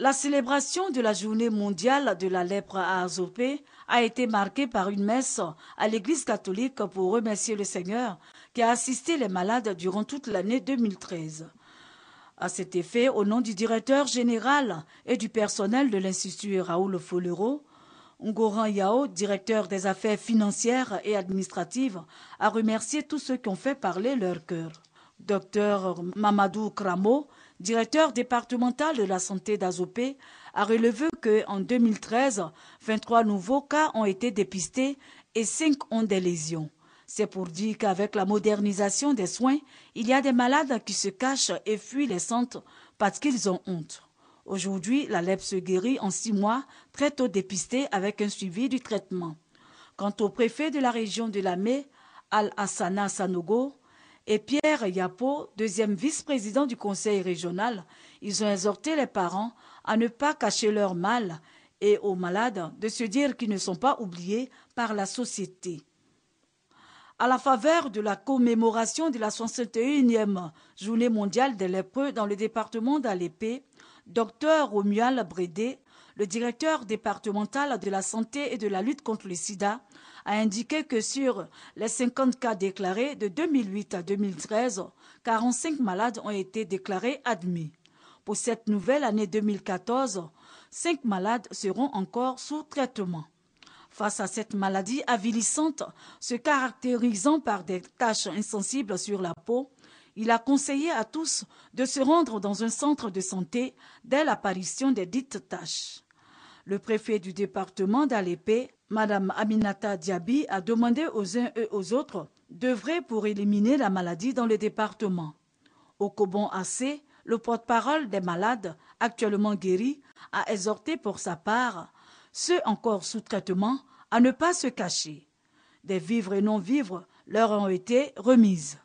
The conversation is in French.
La célébration de la journée mondiale de la lèpre à Azopé a été marquée par une messe à l'église catholique pour remercier le Seigneur qui a assisté les malades durant toute l'année 2013. À cet effet, au nom du directeur général et du personnel de l'Institut Raoul Follero, Ngoran Yao, directeur des affaires financières et administratives, a remercié tous ceux qui ont fait parler leur cœur. Docteur Mamadou Kramo, directeur départemental de la santé d'Azopé, a relevé que qu'en 2013, 23 nouveaux cas ont été dépistés et 5 ont des lésions. C'est pour dire qu'avec la modernisation des soins, il y a des malades qui se cachent et fuient les centres parce qu'ils ont honte. Aujourd'hui, la lèpre se guérit en six mois, très tôt dépisté avec un suivi du traitement. Quant au préfet de la région de la Al-Hassana Sanogo, et Pierre Yapo, deuxième vice-président du conseil régional, ils ont exhorté les parents à ne pas cacher leur mal et aux malades de se dire qu'ils ne sont pas oubliés par la société. À la faveur de la commémoration de la 61e journée mondiale des lépreux dans le département d'Alépé, Dr Romuald Brédé, le directeur départemental de la santé et de la lutte contre le sida a indiqué que sur les 50 cas déclarés de 2008 à 2013, 45 malades ont été déclarés admis. Pour cette nouvelle année 2014, 5 malades seront encore sous traitement. Face à cette maladie avilissante, se caractérisant par des taches insensibles sur la peau, il a conseillé à tous de se rendre dans un centre de santé dès l'apparition des dites tâches. Le préfet du département d'Alépée, Mme Aminata Diaby, a demandé aux uns et aux autres d'œuvrer pour éliminer la maladie dans le département. Au Cobon AC, le porte-parole des malades, actuellement guéris a exhorté pour sa part ceux encore sous traitement à ne pas se cacher. Des vivres et non-vivres leur ont été remises.